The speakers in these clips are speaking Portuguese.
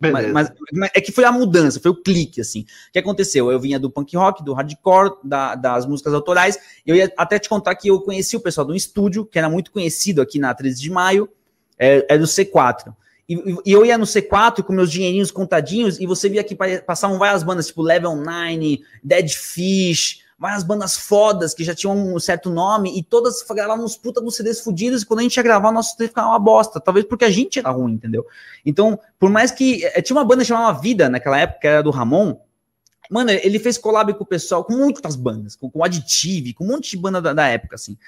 Mas, mas, é que foi a mudança, foi o clique, assim. O que aconteceu? Eu vinha do punk rock, do hardcore, da, das músicas autorais. Eu ia até te contar que eu conheci o pessoal de um estúdio, que era muito conhecido aqui na 13 de maio, é, é do C4. E, e, eu ia no C4 com meus dinheirinhos contadinhos, e você via que passavam várias bandas, tipo Level 9, Dead Fish, várias bandas fodas que já tinham um certo nome e todas gravavam uns puta CDs fudidos e quando a gente ia gravar, o nosso CD ficava uma bosta. Talvez porque a gente era ruim, entendeu? Então, por mais que. Eh, tinha uma banda chamada Vida naquela época, que era do Ramon. Mano, ele fez collab com o pessoal, com muitas bandas, com, com Additive, com um monte de banda da, da época, assim.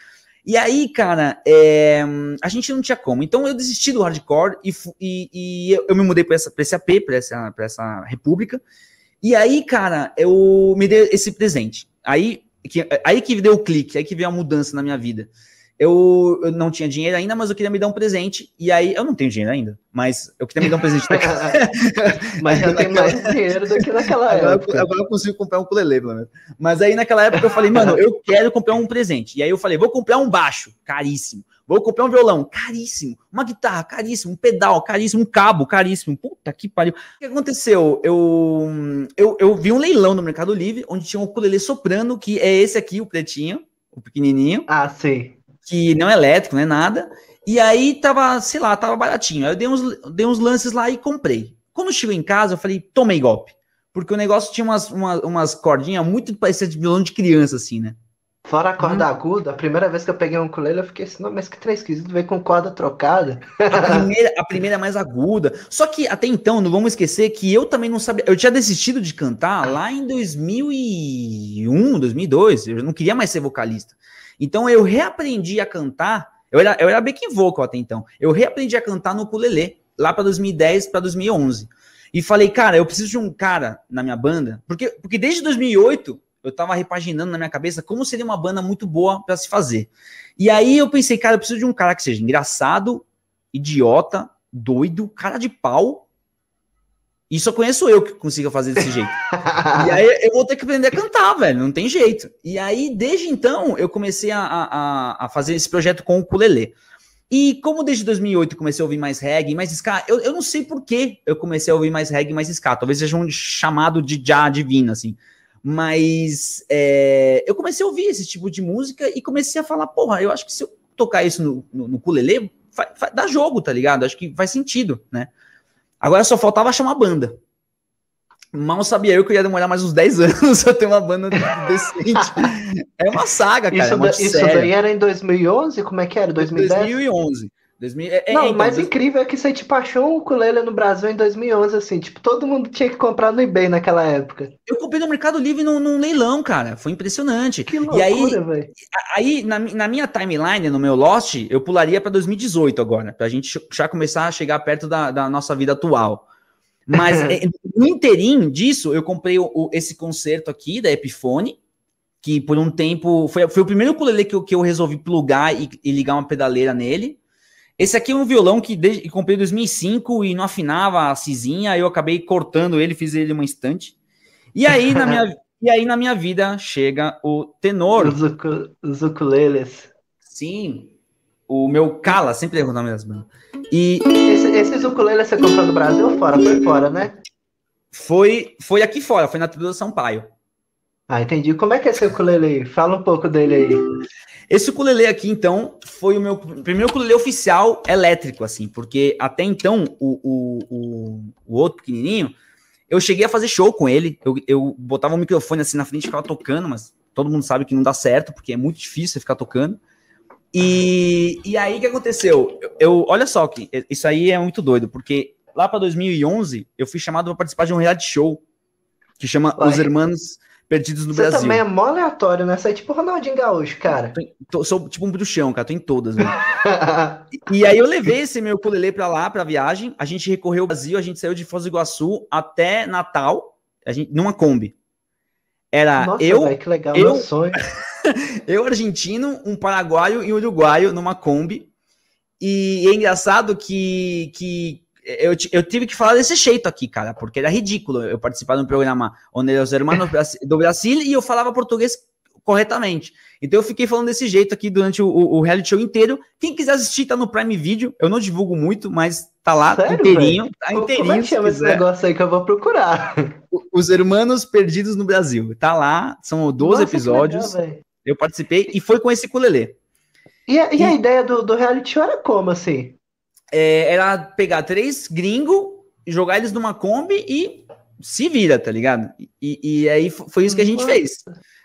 E aí, cara, é, a gente não tinha como. Então eu desisti do hardcore e, e, e eu, eu, me mudei para essa, pra esse AP, para essa, pra essa república. E aí, cara, eu me dei esse presente. Aí que, aí que deu o clique, aí que veio a mudança na minha vida. Eu, eu, não tinha dinheiro ainda, mas eu queria me dar um presente. E aí, eu não tenho dinheiro ainda, mas eu queria me dar um presente. mas eu tenho mais dinheiro do que naquela agora, época. Agora eu consigo comprar um ukulele, pelo menos. Mas aí, naquela época, eu falei, mano, eu quero comprar um presente. E aí, eu falei, vou comprar um baixo, caríssimo. Vou comprar um violão caríssimo, uma guitarra caríssimo, um pedal caríssimo, um cabo caríssimo. Puta que pariu. O que aconteceu? Eu, eu, eu vi um leilão no Mercado Livre onde tinha um ukulele soprano, que é esse aqui, o pretinho, o pequenininho. Ah, sim. Que não é elétrico, não é nada. E aí tava, sei lá, tava baratinho. Aí eu dei uns, dei uns lances lá e comprei. Quando chegou em casa, eu falei, tomei golpe. Porque o negócio tinha umas, umas, umas cordinhas muito parecidas de violão de criança, assim, né? Fora a corda hum. aguda, a primeira vez que eu peguei um ukulele, eu fiquei assim, não, mas que três esquisito, veio com corda trocada. A primeira, a primeira é mais aguda. Só que até então, não vamos esquecer que eu também não sabia. Eu tinha desistido de cantar lá em 2001, 2002. Eu não queria mais ser vocalista. Então eu reaprendi a cantar. Eu era, eu era backing vocal até então. Eu reaprendi a cantar no ukulele, lá para 2010, para 2011. E falei, cara, eu preciso de um cara na minha banda. Porque, porque desde 2008 eu tava repaginando na minha cabeça como seria uma banda muito boa para se fazer. E aí eu pensei, cara, eu preciso de um cara que seja engraçado, idiota, doido, cara de pau. E só conheço eu que consiga fazer desse jeito. e aí eu vou ter que aprender a cantar, velho. Não tem jeito. E aí, desde então, eu comecei a, a, a fazer esse projeto com o Culele. E como desde 2008 comecei a ouvir mais reggae, mais ska, eu, eu não sei por que eu comecei a ouvir mais reggae, mais ska. Talvez seja um chamado de já divino, assim. Mas é, eu comecei a ouvir esse tipo de música e comecei a falar, porra, eu acho que se eu tocar isso no, no, no culelê, dá jogo, tá ligado? Acho que faz sentido, né? Agora só faltava chamar banda. Mal sabia eu que eu ia demorar mais uns 10 anos pra ter uma banda decente. é uma saga, cara. Isso, é da, isso daí era em 2011? Como é que era? 2010? 2011. 2000, é, é, não, o então, mais dois... incrível é que você tipo, achou um ukulele no Brasil em 2011, assim. Tipo, todo mundo tinha que comprar no eBay naquela época. Eu comprei no Mercado Livre num, num leilão, cara. Foi impressionante. Que loucura, e aí, aí na, na, minha timeline, no meu Lost, eu pularia para 2018 agora, pra gente já começar a chegar perto da, da nossa vida atual. Mas é, no inteirinho disso, eu comprei o, o, esse concerto aqui da Epiphone, que por um tempo foi, foi o primeiro ukulele que eu, que eu resolvi plugar e, e ligar uma pedaleira nele esse aqui é um violão que desde, comprei em 2005 e não afinava a cizinha, eu acabei cortando ele, fiz ele uma estante. E aí na minha, e aí, na minha vida chega o tenor. Os, os ukuleles. Sim, o meu Cala, sempre erro o nome das bandas. E... Esse, esses ukuleles você comprou do Brasil ou fora? Foi fora, né? Foi, foi aqui fora, foi na Trilha do Sampaio. Ah, entendi. Como é que é esse ukulele? Fala um pouco dele aí. Esse ukulele aqui, então, foi o meu primeiro ukulele oficial elétrico, assim, porque até então, o, o, o, o outro pequenininho, eu cheguei a fazer show com ele, eu, eu botava o um microfone assim na frente e ficava tocando, mas todo mundo sabe que não dá certo, porque é muito difícil ficar tocando. E, e aí, o que aconteceu? Eu, eu, olha só, que isso aí é muito doido, porque lá para 2011, eu fui chamado para participar de um reality show que chama Vai. Os Hermanos perdidos no Você Brasil. Você também é mó aleatório, né? Você é tipo Ronaldinho Gaúcho, cara. tô, sou tipo um bruxão, cara. Tô em todas, né? e, e aí eu levei esse meu ukulele pra lá, pra viagem. A gente recorreu o Brasil, a gente saiu de Foz do Iguaçu até Natal, a gente, numa Kombi. Era Nossa, eu. que legal, eu, meu sonho. eu, argentino, um paraguaio e um uruguaio numa Kombi. E é engraçado que, que eu, eu, tive que falar desse jeito aqui, cara, porque era ridículo eu participar de um programa onde os hermanos do Brasil e eu falava português corretamente. Então eu fiquei falando desse jeito aqui durante o, o, reality show inteiro. Quem quiser assistir, tá no Prime Video. Eu não divulgo muito, mas tá lá Sério, inteirinho. Tá inteirinho. Como é que chama esse negócio aí que eu vou procurar? Os Hermanos Perdidos no Brasil. Tá lá, são 12 Nossa, episódios. Legal, eu participei e foi com esse culelê. E a, e a ideia do, do reality show era como, assim? é, era é pegar três gringos, jogar eles numa Kombi e se vira, tá ligado? E, e aí foi isso que a gente fez.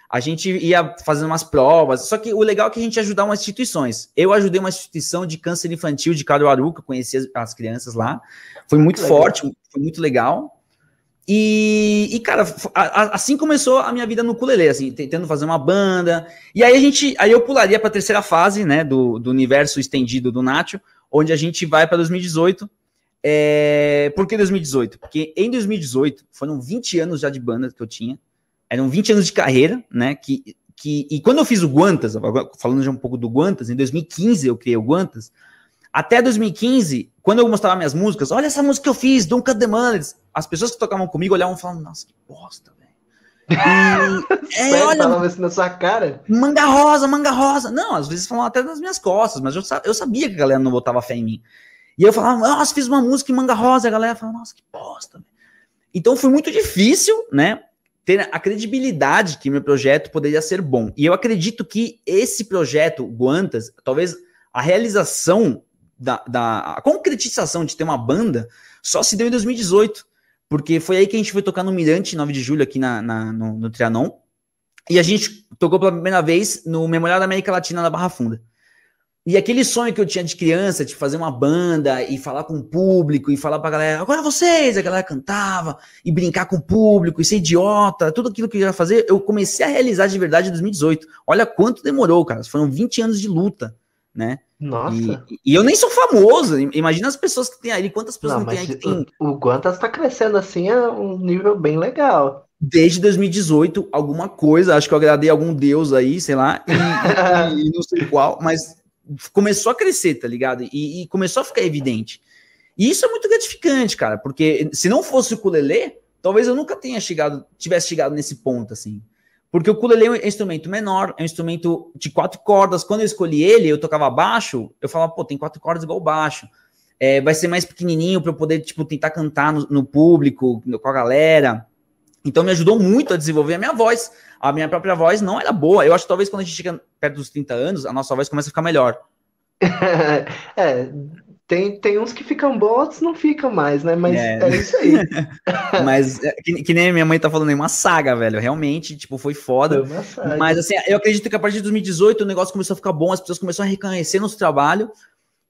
A gente ia fazendo umas provas, só que o legal é que a gente ajudava umas instituições. Eu ajudei uma instituição de câncer infantil de Caruaru, que eu conheci as, as crianças lá. Foi ah, muito, muito forte, foi muito legal. E, e, cara, a, a, assim começou a minha vida no ukulele, assim, tentando fazer uma banda. E aí a gente, aí eu pularia para a terceira fase, né, do, do universo estendido do Nacho, onde a gente vai para 2018. É... Por que 2018? Porque em 2018 foram 20 anos já de banda que eu tinha, eram 20 anos de carreira, né, que, que e quando eu fiz o Guantas, falando já um pouco do Guantas, em 2015 eu criei o Guantas, até 2015, quando eu mostrava minhas músicas, olha essa música que eu fiz, Don't Cut the Money. As pessoas que tocavam comigo olhavam e falavam, nossa, que bosta, velho. E, é, olha, falava assim na sua cara. Manga rosa, manga rosa. Não, às vezes falavam até nas minhas costas, mas eu, eu sabia que a galera não botava fé em mim. E eu falava, nossa, fiz uma música em manga rosa. a galera falava, nossa, que bosta. Véio. Então foi muito difícil, né? Ter a credibilidade que meu projeto poderia ser bom. E eu acredito que esse projeto, Guantas, talvez a realização da, da a concretização de ter uma banda só se deu em 2018, porque foi aí que a gente foi tocar no Mirante, 9 de julho, aqui na, na no, no Trianon, e a gente tocou pela primeira vez no Memorial da América Latina na Barra Funda. E aquele sonho que eu tinha de criança, de fazer uma banda e falar com o público e falar pra galera, agora vocês, a galera cantava e brincar com o público e ser idiota, tudo aquilo que eu ia fazer, eu comecei a realizar de verdade em 2018. Olha quanto demorou, cara. Foram 20 anos de luta né? Nossa. E, e, eu nem sou famoso. Imagina as pessoas que tem aí quantas pessoas não, não tem aí que tem. O, Guantas tá crescendo assim a é um nível bem legal. Desde 2018, alguma coisa, acho que eu agradei algum deus aí, sei lá, e, e, não sei qual, mas começou a crescer, tá ligado? E, começou a ficar evidente. E isso é muito gratificante, cara, porque se não fosse o Culelê, talvez eu nunca tenha chegado, tivesse chegado nesse ponto, assim. Porque o ukulele é um instrumento menor, é um instrumento de quatro cordas. Quando eu escolhi ele, eu tocava baixo, eu falava, pô, tem quatro cordas igual baixo. É, vai ser mais pequenininho para eu poder, tipo, tentar cantar no, no público, no, com a galera. Então me ajudou muito a desenvolver a minha voz. A minha própria voz não era boa. Eu acho que talvez quando a gente chega perto dos 30 anos, a nossa voz começa a ficar melhor. é, tem, tem uns que ficam bons, outros não ficam mais, né? Mas é, é isso aí. mas é, que, que, nem minha mãe tá falando, é uma saga, velho. Realmente, tipo, foi foda. Foi mas assim, eu acredito que a partir de 2018 o negócio começou a ficar bom, as pessoas começaram a reconhecer nosso trabalho.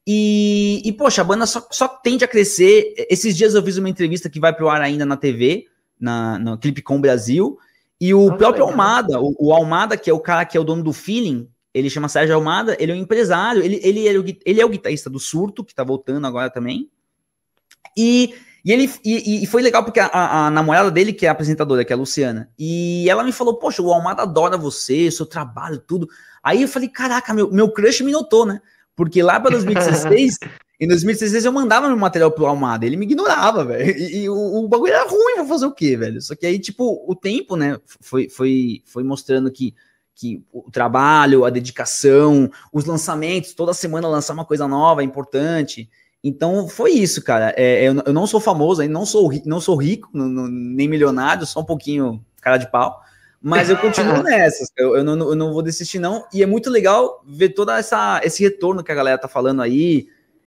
E, e poxa, a banda só, só, tende a crescer. Esses dias eu fiz uma entrevista que vai pro ar ainda na TV, na, no Clipe Com Brasil. E o ah, próprio Almada, o, o Almada, que é o cara que é o dono do feeling, ele chama Sérgio Almada, ele é um empresário, ele, ele, é, o, ele é o guitarrista do Surto, que tá voltando agora também. E, e ele e, e foi legal porque a, a, namorada dele, que é a apresentadora, que é a Luciana, e ela me falou: Poxa, o Almada adora você, seu trabalho, tudo. Aí eu falei: Caraca, meu, meu crush me notou, né? Porque lá para 2016, em 2016 eu mandava meu material pro Almada, ele me ignorava, velho. E, e o, o, bagulho era ruim, vou fazer o quê, velho? Só que aí, tipo, o tempo, né, foi, foi, foi mostrando que que o trabalho, a dedicação, os lançamentos, toda semana lançar uma coisa nova é importante. Então foi isso, cara. É, é eu, eu, não sou famoso, não sou, não sou rico, não, não, nem milionário, só um pouquinho cara de pau. Mas eu continuo nessas, assim, eu, eu, não, eu não vou desistir, não. E é muito legal ver toda essa esse retorno que a galera tá falando aí,